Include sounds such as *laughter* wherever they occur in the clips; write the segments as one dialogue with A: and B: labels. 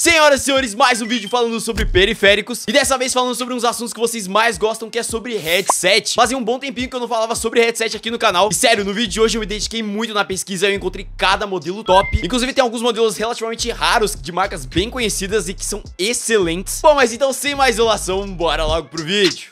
A: Senhoras e senhores, mais um vídeo falando sobre periféricos E dessa vez falando sobre uns assuntos que vocês mais gostam Que é sobre headset Fazia um bom tempinho que eu não falava sobre headset aqui no canal E sério, no vídeo de hoje eu me dediquei muito na pesquisa Eu encontrei cada modelo top Inclusive tem alguns modelos relativamente raros De marcas bem conhecidas e que são excelentes Bom, mas então sem mais enrolação, bora logo pro vídeo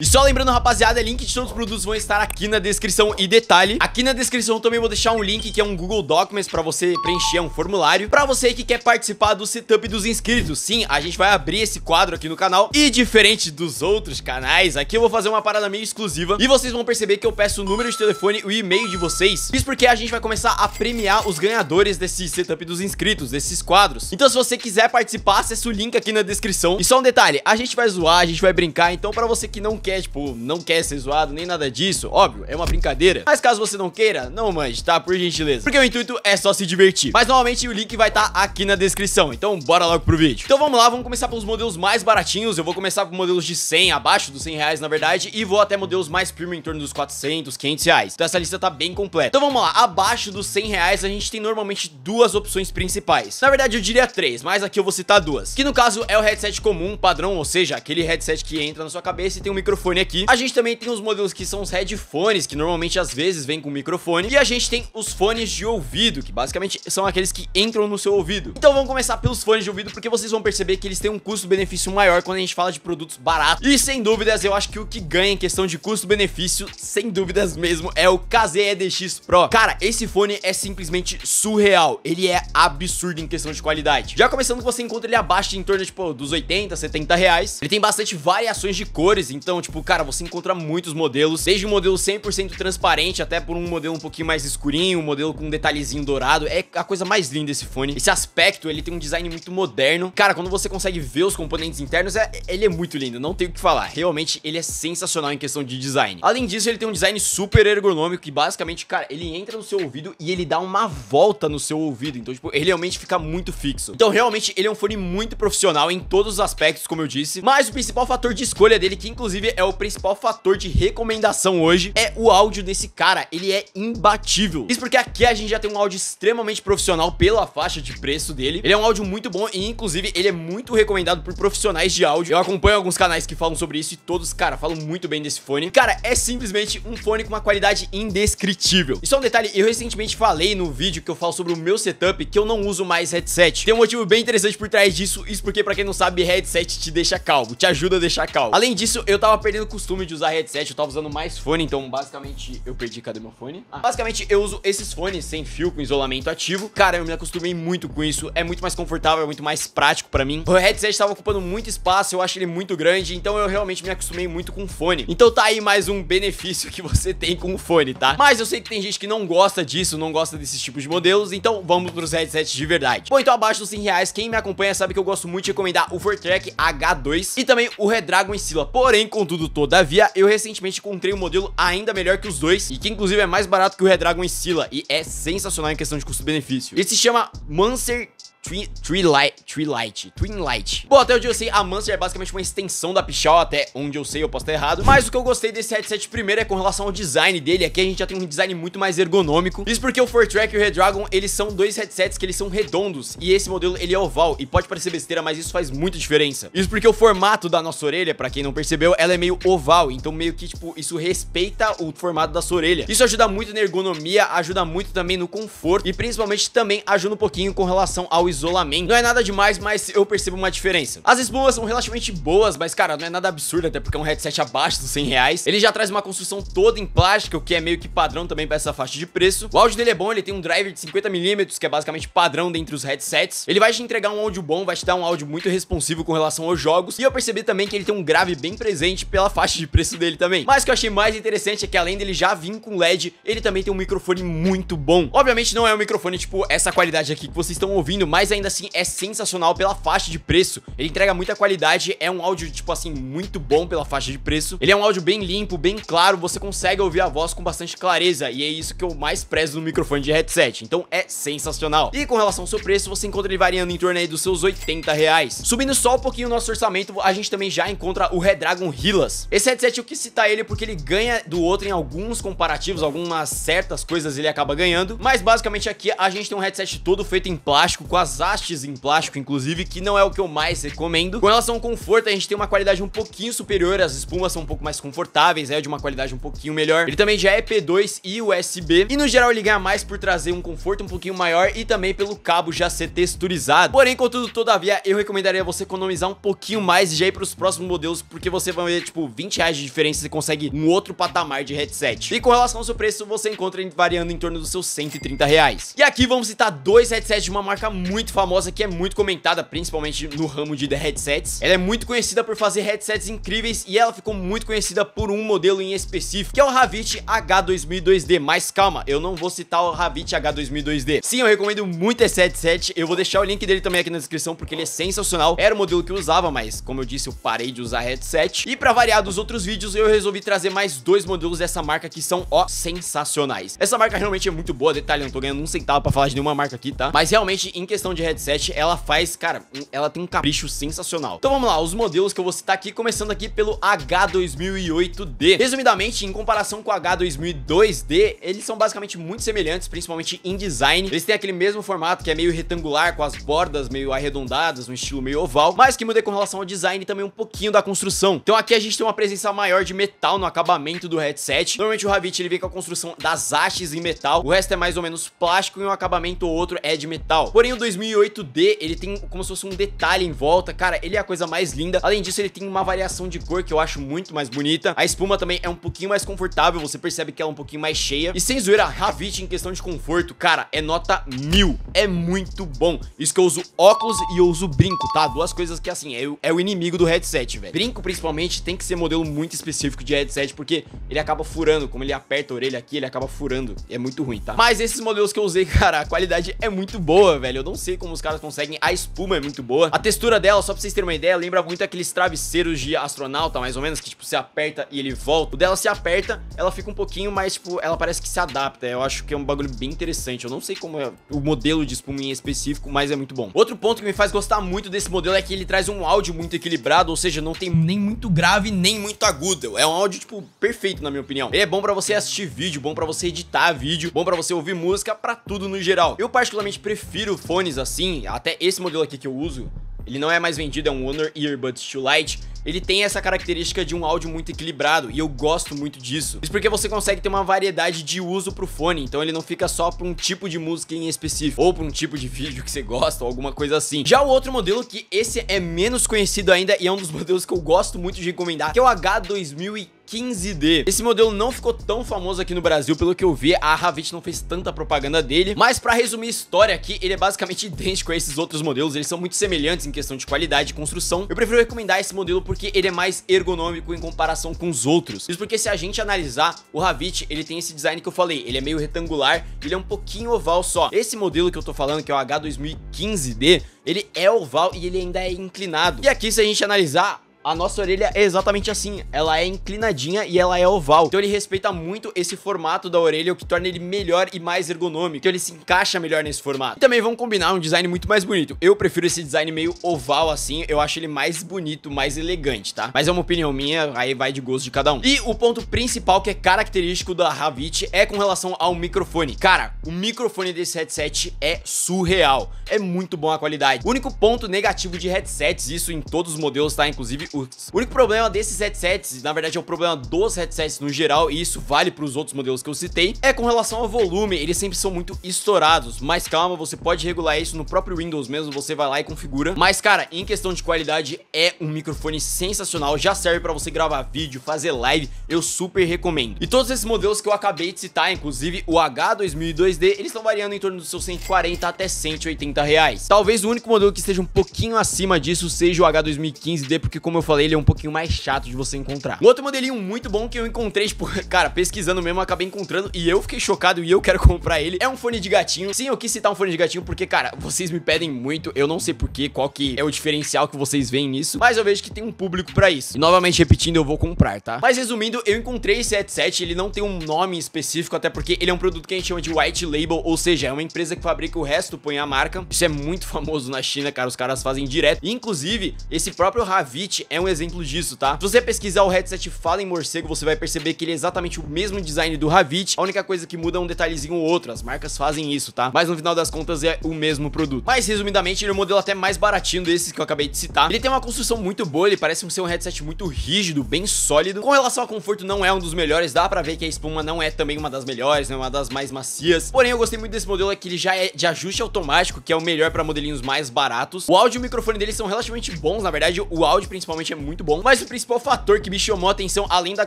A: e só lembrando, rapaziada, link de todos os produtos vão estar aqui na descrição. E detalhe, aqui na descrição também vou deixar um link que é um Google Documents pra você preencher, um formulário, pra você que quer participar do setup dos inscritos. Sim, a gente vai abrir esse quadro aqui no canal. E diferente dos outros canais, aqui eu vou fazer uma parada meio exclusiva. E vocês vão perceber que eu peço o número de telefone e o e-mail de vocês. Isso porque a gente vai começar a premiar os ganhadores desse setup dos inscritos, desses quadros. Então se você quiser participar, acessa o link aqui na descrição. E só um detalhe, a gente vai zoar, a gente vai brincar. Então pra você que não quer quer, tipo, não quer ser zoado, nem nada disso, óbvio, é uma brincadeira. Mas caso você não queira, não mande, tá? Por gentileza. Porque o intuito é só se divertir. Mas normalmente o link vai estar tá aqui na descrição, então bora logo pro vídeo. Então vamos lá, vamos começar pelos modelos mais baratinhos, eu vou começar com modelos de 100, abaixo dos 100 reais na verdade, e vou até modelos mais premium em torno dos 400, 500 reais. Então essa lista tá bem completa. Então vamos lá, abaixo dos 100 reais a gente tem normalmente duas opções principais. Na verdade eu diria três, mas aqui eu vou citar duas. Que no caso é o headset comum, padrão, ou seja, aquele headset que entra na sua cabeça e tem um microfone microfone aqui. A gente também tem os modelos que são os headphones, que normalmente às vezes vem com microfone. E a gente tem os fones de ouvido, que basicamente são aqueles que entram no seu ouvido. Então vamos começar pelos fones de ouvido, porque vocês vão perceber que eles têm um custo-benefício maior quando a gente fala de produtos baratos. E sem dúvidas, eu acho que o que ganha em questão de custo-benefício, sem dúvidas mesmo, é o KZEDX Pro. Cara, esse fone é simplesmente surreal. Ele é absurdo em questão de qualidade. Já começando que você encontra ele abaixo em torno, tipo, dos 80, 70 reais. Ele tem bastante variações de cores, então, tipo, tipo, cara, você encontra muitos modelos, desde um modelo 100% transparente até por um modelo um pouquinho mais escurinho, um modelo com um detalhezinho dourado. É a coisa mais linda esse fone. Esse aspecto, ele tem um design muito moderno. Cara, quando você consegue ver os componentes internos, é, ele é muito lindo, não tenho o que falar. Realmente, ele é sensacional em questão de design. Além disso, ele tem um design super ergonômico que basicamente, cara, ele entra no seu ouvido e ele dá uma volta no seu ouvido. Então, tipo, ele realmente fica muito fixo. Então, realmente, ele é um fone muito profissional em todos os aspectos, como eu disse. Mas o principal fator de escolha dele, que inclusive é o principal fator de recomendação hoje, é o áudio desse cara. Ele é imbatível. Isso porque aqui a gente já tem um áudio extremamente profissional pela faixa de preço dele. Ele é um áudio muito bom e, inclusive, ele é muito recomendado por profissionais de áudio. Eu acompanho alguns canais que falam sobre isso e todos, cara, falam muito bem desse fone. Cara, é simplesmente um fone com uma qualidade indescritível. E só um detalhe, eu recentemente falei no vídeo que eu falo sobre o meu setup que eu não uso mais headset. Tem um motivo bem interessante por trás disso, isso porque, pra quem não sabe, headset te deixa calmo, te ajuda a deixar calmo. Além disso, eu tava perdendo o costume de usar headset, eu tava usando mais fone, então basicamente eu perdi, cadê meu fone? Ah, basicamente eu uso esses fones sem fio, com isolamento ativo. Cara, eu me acostumei muito com isso, é muito mais confortável, é muito mais prático pra mim. O headset tava ocupando muito espaço, eu acho ele muito grande, então eu realmente me acostumei muito com fone. Então tá aí mais um benefício *laughs* que você tem com o fone, tá? Mas eu sei que tem gente que não gosta disso, não gosta desses tipos de modelos, então vamos pros headsets de verdade. Bom, então abaixo dos 100 reais, quem me acompanha sabe que eu gosto muito de recomendar o Fortrek H2 e também o Redragon Sila, porém, contudo, tudo Todavia, eu recentemente encontrei um modelo ainda melhor que os dois, e que inclusive é mais barato que o Redragon e Scylla, e é sensacional em questão de custo-benefício. esse se chama Mancer Twin, Tree Light, Tree Light, Twin Light. Bom, até onde eu sei, a Monster é basicamente uma extensão da Pichau, até onde eu sei, eu posso estar errado. Mas o que eu gostei desse headset primeiro é com relação ao design dele. Aqui a gente já tem um design muito mais ergonômico. Isso porque o Fortrack e o Redragon, eles são dois headsets que eles são redondos. E esse modelo, ele é oval. E pode parecer besteira, mas isso faz muita diferença. Isso porque o formato da nossa orelha, pra quem não percebeu, ela é meio oval. Então meio que, tipo, isso respeita o formato da sua orelha. Isso ajuda muito na ergonomia, ajuda muito também no conforto. E principalmente também ajuda um pouquinho com relação ao isolamento. Não é nada demais, mas eu percebo uma diferença. As espumas são relativamente boas, mas cara, não é nada absurdo, até porque é um headset abaixo dos 100 reais. Ele já traz uma construção toda em plástico, o que é meio que padrão também para essa faixa de preço. O áudio dele é bom, ele tem um driver de 50mm, que é basicamente padrão dentre os headsets. Ele vai te entregar um áudio bom, vai te dar um áudio muito responsivo com relação aos jogos. E eu percebi também que ele tem um grave bem presente pela faixa de preço dele também. Mas o que eu achei mais interessante é que além dele já vir com LED, ele também tem um microfone muito bom. Obviamente não é um microfone tipo essa qualidade aqui que vocês estão ouvindo, mas mas ainda assim é sensacional pela faixa de preço. Ele entrega muita qualidade, é um áudio, tipo assim, muito bom pela faixa de preço. Ele é um áudio bem limpo, bem claro, você consegue ouvir a voz com bastante clareza, e é isso que eu mais prezo no microfone de headset, então é sensacional. E com relação ao seu preço, você encontra ele variando em torno aí dos seus 80 reais. Subindo só um pouquinho o nosso orçamento, a gente também já encontra o Redragon Hilas. Esse headset eu quis citar ele porque ele ganha do outro em alguns comparativos, algumas certas coisas ele acaba ganhando, mas basicamente aqui a gente tem um headset todo feito em plástico, com as as hastes em plástico, inclusive, que não é o que eu mais recomendo. Com relação ao conforto, a gente tem uma qualidade um pouquinho superior, as espumas são um pouco mais confortáveis, é de uma qualidade um pouquinho melhor. Ele também já é P2 e USB. E no geral ele ganha mais por trazer um conforto um pouquinho maior e também pelo cabo já ser texturizado. Porém, contudo, todavia, eu recomendaria você economizar um pouquinho mais e já ir os próximos modelos, porque você vai ver, tipo, 20 reais de diferença e consegue um outro patamar de headset. E com relação ao seu preço, você encontra variando em torno dos seus 130 reais. E aqui vamos citar dois headsets de uma marca muito muito famosa que é muito comentada, principalmente no ramo de headsets. Ela é muito conhecida por fazer headsets incríveis e ela ficou muito conhecida por um modelo em específico, que é o Havit H2002D. Mas calma, eu não vou citar o Havit H2002D. Sim, eu recomendo muito esse headset. Eu vou deixar o link dele também aqui na descrição porque ele é sensacional. Era o modelo que eu usava, mas como eu disse, eu parei de usar headset. E pra variar dos outros vídeos, eu resolvi trazer mais dois modelos dessa marca que são, ó, sensacionais. Essa marca realmente é muito boa, detalhe, eu não tô ganhando um centavo pra falar de nenhuma marca aqui, tá? Mas realmente, em questão questão de headset, ela faz, cara, ela tem um capricho sensacional. Então vamos lá, os modelos que eu vou citar aqui, começando aqui pelo H2008D. Resumidamente, em comparação com o H2002D, eles são basicamente muito semelhantes, principalmente em design. Eles têm aquele mesmo formato que é meio retangular, com as bordas meio arredondadas, um estilo meio oval, mas que muda com relação ao design também um pouquinho da construção. Então aqui a gente tem uma presença maior de metal no acabamento do headset. Normalmente o Havit ele vem com a construção das hastes em metal, o resto é mais ou menos plástico e um acabamento ou outro é de metal. Porém o 2000 2008D, ele tem como se fosse um detalhe em volta, cara, ele é a coisa mais linda. Além disso, ele tem uma variação de cor que eu acho muito mais bonita. A espuma também é um pouquinho mais confortável, você percebe que ela é um pouquinho mais cheia. E sem zoeira, Havit em questão de conforto, cara, é nota mil. É muito bom. Isso que eu uso óculos e eu uso brinco, tá? Duas coisas que, assim, é, é o inimigo do headset, velho. Brinco, principalmente, tem que ser modelo muito específico de headset, porque ele acaba furando. Como ele aperta a orelha aqui, ele acaba furando. É muito ruim, tá? Mas esses modelos que eu usei, *laughs* cara, a qualidade é muito boa, velho. Eu não sei sei como os caras conseguem. A espuma é muito boa. A textura dela, só pra vocês terem uma ideia, lembra muito aqueles travesseiros de astronauta, mais ou menos, que, tipo, se aperta e ele volta. O dela se aperta, ela fica um pouquinho mais, tipo, ela parece que se adapta. Eu acho que é um bagulho bem interessante. Eu não sei como é o modelo de espuma em específico, mas é muito bom. Outro ponto que me faz gostar muito desse modelo é que ele traz um áudio muito equilibrado, ou seja, não tem nem muito grave, nem muito agudo. É um áudio, tipo, perfeito, na minha opinião. Ele é bom pra você assistir vídeo, bom pra você editar vídeo, bom pra você ouvir música, pra tudo no geral. Eu particularmente prefiro fones assim, até esse modelo aqui que eu uso, ele não é mais vendido, é um Honor Earbuds to Lite, ele tem essa característica de um áudio muito equilibrado e eu gosto muito disso. Isso porque você consegue ter uma variedade de uso pro fone, então ele não fica só pra um tipo de música em específico, ou pra um tipo de *laughs* vídeo que você gosta, ou alguma coisa assim. Já o outro modelo, que esse é menos conhecido ainda e é um dos *laughs* modelos que eu gosto muito de recomendar, que é o H2015. 15D. Esse modelo não ficou tão famoso aqui no Brasil, pelo que eu vi, a Havit não fez tanta propaganda dele, mas pra resumir a história aqui, ele é basicamente *laughs* idêntico a esses outros modelos, eles são muito semelhantes em questão de qualidade e construção. Eu prefiro recomendar esse modelo porque ele é mais ergonômico em comparação com os outros. Isso porque se a gente analisar, o Havit, ele tem esse design que eu falei, ele é meio retangular, ele é um pouquinho oval só. Esse modelo que eu tô falando, que é o H2015D, ele é oval e ele ainda é inclinado. E aqui, se a gente analisar, a nossa orelha é exatamente assim, ela é inclinadinha e ela é oval. Então ele respeita muito esse formato da orelha, o que torna ele melhor e mais ergonômico. Então ele se encaixa melhor nesse formato. E também vamos combinar um design muito mais bonito. Eu prefiro esse design meio oval assim, eu acho ele mais bonito, mais elegante, tá? Mas é uma opinião minha, aí vai de gosto de cada um. E o ponto principal que é característico da Havit é com relação ao microfone. Cara, o microfone desse headset é surreal. É muito bom a qualidade. O único ponto negativo de headsets, isso em todos os modelos, tá? Inclusive o o único problema desses headsets, na verdade é o problema dos headsets no geral, e isso vale para os outros modelos que eu citei, é com relação ao volume, eles sempre são muito estourados, mas calma, você pode regular isso no próprio Windows mesmo, você vai lá e configura. Mas cara, em questão de qualidade, é um microfone sensacional, já serve para você gravar vídeo, fazer live, eu super recomendo. E todos esses modelos que eu acabei de citar, inclusive o H2002D, eles estão variando em torno dos seus 140 até 180 reais. Talvez o único modelo que esteja um pouquinho acima disso seja o H2015D, porque como eu falei, ele é um pouquinho mais chato de você encontrar. O outro modelinho muito bom que eu encontrei, tipo, *laughs* cara, pesquisando mesmo, acabei encontrando e eu fiquei chocado e eu quero *laughs* comprar ele. É um fone de gatinho. Sim, eu quis citar um fone de gatinho porque, cara, vocês me pedem muito, eu não sei porquê, qual que é o diferencial que vocês veem nisso, mas eu vejo que tem um público pra isso. E, novamente, repetindo, eu vou comprar, tá? Mas resumindo, eu encontrei esse headset, ele não tem um nome específico, até porque ele é um produto que a gente chama de white label, ou seja, é uma empresa que fabrica o resto, põe a marca. Isso é muito *laughs* famoso na China, cara, os caras fazem direto. E, inclusive, esse próprio Ravit é um exemplo disso, tá? Se você pesquisar o headset Fallen Morcego, você vai perceber que ele é exatamente o mesmo design do Havit. A única coisa que muda é um detalhezinho ou outro. As marcas fazem isso, tá? Mas no final das contas é o mesmo produto. Mas resumidamente, ele é um modelo até mais baratinho desses que eu acabei de citar. Ele tem uma construção muito boa, ele parece ser um headset muito rígido, bem sólido. Com relação ao conforto, não é um dos melhores. Dá pra ver que a espuma não é também uma das melhores, não é uma das mais macias. Porém, eu gostei muito desse modelo, é que ele já é de ajuste automático, que é o melhor pra modelinhos mais baratos. O áudio e o microfone dele são relativamente bons, na verdade, o áudio principalmente realmente é muito bom. Mas o principal fator que me chamou a atenção, além da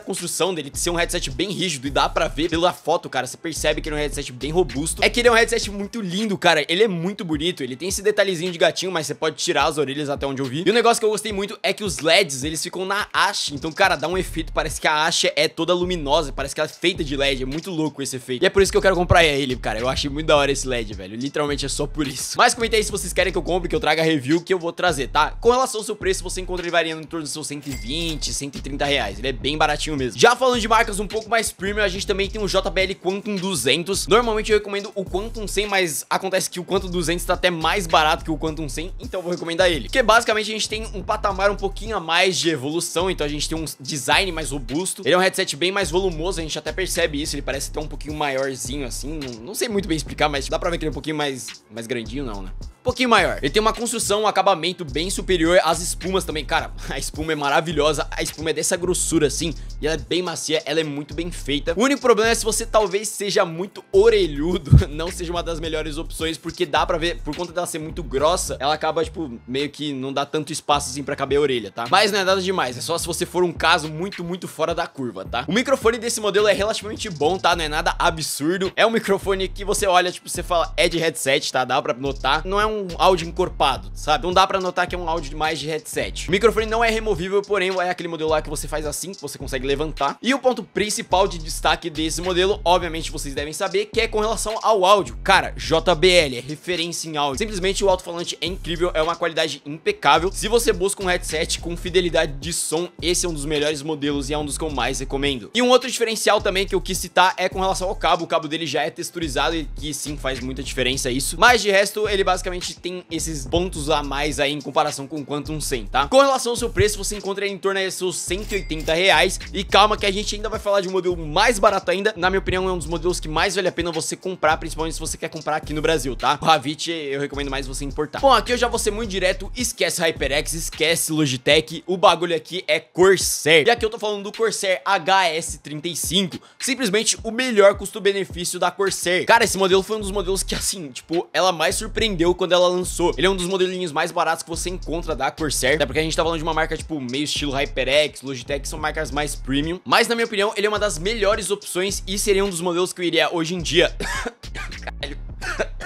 A: construção dele de ser um headset bem rígido, e dá pra ver pela foto, cara, você percebe que ele é um headset bem robusto, é que ele é um headset muito lindo, cara. Ele é muito bonito, ele tem esse detalhezinho de gatinho, mas você pode tirar as orelhas até onde eu vi. E o negócio que eu gostei muito é que os LEDs, eles ficam na haste, então, cara, dá um efeito, parece que a haste é toda luminosa, parece que ela é feita de LED, é muito louco esse efeito. E é por isso que eu quero comprar ele, cara, eu achei muito da hora esse LED, velho, literalmente é só por isso. Mas aí se vocês querem que eu compre, que eu traga review, que eu vou trazer, tá? Com relação ao seu preço, você encontra ele variando em torno dos seus 120, 130 reais. Ele é bem baratinho mesmo. Já falando de marcas um pouco mais premium, a gente também tem o JBL Quantum 200. Normalmente eu recomendo o Quantum 100, mas acontece que o Quantum 200 tá até mais barato que o Quantum 100, então eu vou recomendar ele. Porque basicamente a gente tem um patamar um pouquinho a mais de evolução, então a gente tem um design mais robusto. Ele é um headset bem mais volumoso, a gente até percebe isso, ele parece até um pouquinho maiorzinho assim, não, não sei muito bem explicar, mas dá pra ver que ele é um pouquinho mais, mais grandinho não, né? Um pouquinho maior. Ele tem uma construção, um acabamento bem superior, as espumas também, cara, *laughs* *laughs* a espuma é maravilhosa, a espuma é dessa grossura assim, e ela é bem macia, ela é muito bem feita. O único problema é se você talvez seja muito orelhudo, *laughs* não seja uma das melhores opções, porque dá pra ver, por conta dela ser muito grossa, ela acaba, tipo, meio que não dá tanto espaço assim pra caber a orelha, tá? Mas não é nada demais, é só se você for um caso muito, muito fora da curva, tá? O microfone desse modelo é relativamente bom, tá? Não é nada absurdo, é um microfone que você olha, tipo, você fala, é de headset, tá? Dá pra notar, não é um áudio encorpado, sabe? Não dá pra notar que é um áudio mais de headset. O microfone não é removível, porém é aquele modelo lá que você faz assim, que você consegue levantar. E o ponto principal de destaque desse modelo, obviamente vocês devem saber, que é com relação ao áudio. Cara, JBL é referência em áudio. Simplesmente o alto-falante é incrível, é uma qualidade impecável. Se você busca um headset com fidelidade de som, esse é um dos melhores modelos e é um dos que eu mais recomendo. E um outro diferencial também que eu quis citar é com relação ao cabo. O cabo dele já é texturizado e que sim faz muita diferença isso. Mas de resto, ele basicamente tem esses pontos a mais aí em comparação com o Quantum 100, tá? Com relação ao seu preço você encontra em torno de seus 180 reais. E calma que a gente ainda vai falar de um modelo mais barato ainda. Na minha opinião, é um dos modelos que mais vale a pena você comprar, principalmente se você quer comprar aqui no Brasil, tá? O Havit eu recomendo mais você importar. Bom, aqui eu já vou ser muito direto, esquece HyperX, esquece Logitech, o bagulho aqui é Corsair. E aqui eu tô falando do Corsair HS35, simplesmente o melhor custo-benefício da Corsair. Cara, esse modelo foi um dos modelos que, assim, tipo, ela mais surpreendeu quando ela lançou. Ele é um dos modelinhos mais baratos que você encontra da Corsair, até porque a gente tá falando de uma marca marca tipo meio estilo HyperX, Logitech, são marcas mais premium. Mas na minha opinião, ele é uma das melhores opções e seria um dos modelos que eu iria hoje em dia. *coughs* Caralho.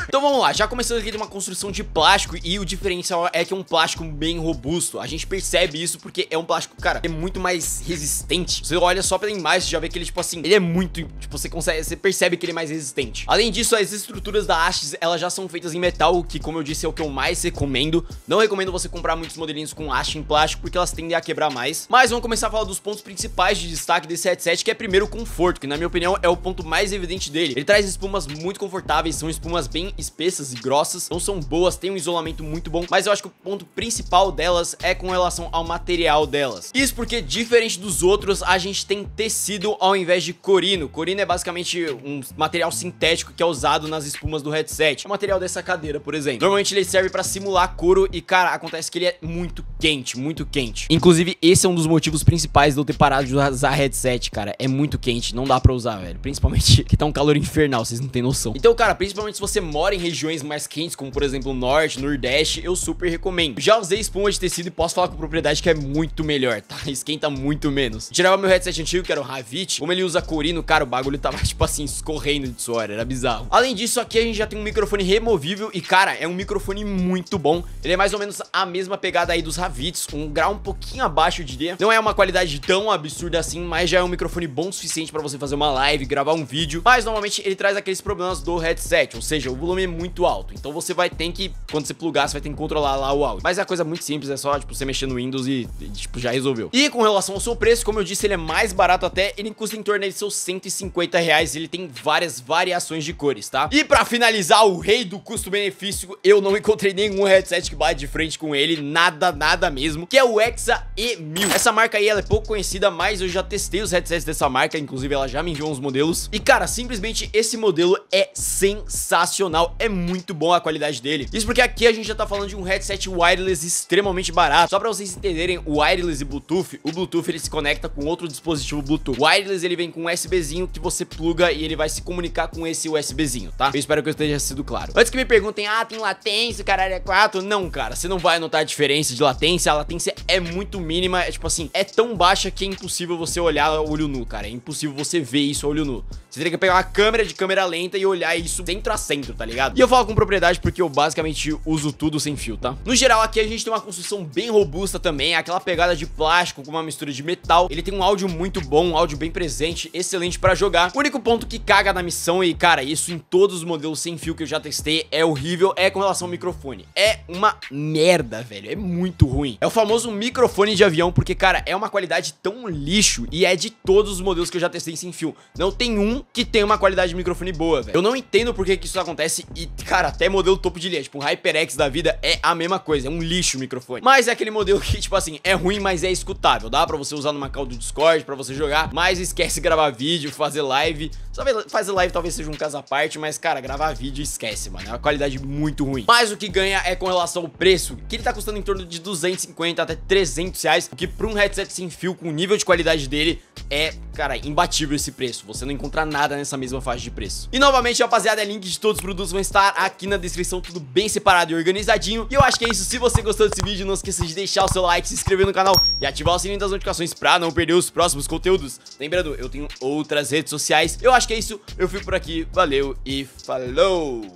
A: Então vamos lá, já começando aqui de uma construção de plástico e o diferencial é que é um plástico bem robusto. A gente percebe isso porque é um plástico, cara, é muito mais resistente. Você olha só pela imagem, você já vê que ele, tipo assim, ele é muito, tipo, você consegue, você percebe que ele é mais resistente. Além disso, as estruturas da hastes elas já são feitas em metal, que como eu disse, é o que eu mais recomendo. Não recomendo você comprar muitos modelinhos com haste em plástico, porque elas tendem a quebrar mais. Mas vamos começar a falar dos pontos principais de destaque desse headset, que é primeiro o conforto, que na minha opinião é o ponto mais evidente dele. Ele traz espumas muito confortáveis, são espumas espumas bem espessas e grossas, não são boas, tem um isolamento muito bom, mas eu acho que o ponto principal delas é com relação ao material delas. Isso porque, diferente dos outros, a gente tem tecido ao invés de corino. Corino é basicamente um material sintético que é usado nas espumas do headset. o é material dessa cadeira, por exemplo. Normalmente ele serve para simular couro e, cara, acontece que ele é muito quente, muito quente. Inclusive, esse é um dos motivos principais de eu ter parado de usar headset, cara. É muito quente, não dá pra usar, velho. Principalmente *laughs* que tá um calor infernal, vocês não têm noção. Então, cara, principalmente se você mora em regiões mais quentes, como por exemplo norte, nordeste, eu super recomendo. Já usei espuma de tecido e posso falar com propriedade que é muito melhor, tá? *laughs* Esquenta muito menos. Tirava meu headset antigo, que era o Havit, como ele usa corino, cara, o bagulho tava *laughs* tipo assim, escorrendo de suor, era bizarro. Além disso, aqui a gente já tem um microfone removível e, cara, é um microfone muito bom. Ele é mais ou menos a mesma pegada aí dos Havits, um grau um pouquinho abaixo, de D. Não é uma qualidade tão absurda assim, mas já é um microfone bom o suficiente pra você fazer uma live, gravar um vídeo. Mas, normalmente, ele traz aqueles problemas do headset, um seja, o volume é muito alto. Então você vai ter que, quando você plugar, você vai ter que controlar lá o áudio. Mas é coisa muito simples, é só, tipo, você mexer no Windows e, e tipo, já resolveu. E com relação ao seu preço, como eu disse, ele é mais barato até, ele custa em torno de seus 150 reais, ele tem várias variações de cores, tá? E pra finalizar, o rei do custo-benefício, eu não encontrei nenhum headset que bate de frente com ele, nada, nada mesmo, que é o Hexa E1000. Essa marca aí, ela é pouco conhecida, mas eu já testei os headsets dessa marca, inclusive ela já me enviou uns modelos. E, cara, simplesmente esse modelo é sensacional sensacional, é muito bom a qualidade dele. Isso porque aqui a gente já tá falando de um headset wireless extremamente barato. Só pra vocês entenderem, o wireless e Bluetooth, o Bluetooth ele se conecta com outro dispositivo Bluetooth. O wireless ele vem com um USBzinho que você pluga e ele vai se comunicar com esse USBzinho, tá? Eu espero que eu esteja sido claro. Antes que me perguntem, ah, tem latência, caralho, é 4? Não, cara, você não vai notar a diferença de latência. A latência é muito mínima, é tipo assim, é tão baixa que é impossível você olhar olho nu, cara. É impossível você ver isso olho nu. Você teria que pegar uma câmera de câmera lenta e olhar isso dentro a centro, tá ligado? E eu falo com propriedade porque eu basicamente uso tudo sem fio, tá? No geral, aqui a gente tem uma construção bem robusta também, aquela pegada de plástico com uma mistura de metal. Ele tem um áudio muito bom, um áudio bem presente, excelente pra jogar. O único ponto que caga na missão, e cara, isso em todos os modelos sem fio que eu já testei é horrível, é com relação ao microfone. É uma merda, velho, é muito ruim. É o famoso microfone de avião, porque, cara, é uma qualidade tão lixo e é de todos os modelos que eu já testei sem fio. Não tem um que tem uma qualidade de microfone boa, velho. Eu não entendo por que, que isso acontece e, cara, até modelo topo de linha, tipo, um HyperX da vida é a mesma coisa, é um lixo o microfone. Mas é aquele modelo que, tipo assim, é ruim, mas é escutável, dá pra você usar numa call do Discord, pra você jogar, mas esquece gravar vídeo, fazer live. Só fazer live talvez seja um caso à parte, mas, cara, gravar vídeo esquece, mano, é uma qualidade muito ruim. Mas o que ganha é com relação ao preço, que ele tá custando em torno de 250 até 300 reais, o que pra um headset sem fio com o nível de qualidade dele é cara, é imbatível esse preço. Você não encontra nada nessa mesma faixa de preço. E novamente, rapaziada, é link de todos os produtos vão estar aqui na descrição, tudo bem separado e organizadinho. E eu acho que é isso. Se você gostou desse vídeo, não esqueça de deixar o seu like, se inscrever no canal e ativar o sininho das notificações pra não perder os próximos conteúdos. Lembrando, eu tenho outras redes sociais. Eu acho que é isso. Eu fico por aqui. Valeu e falou!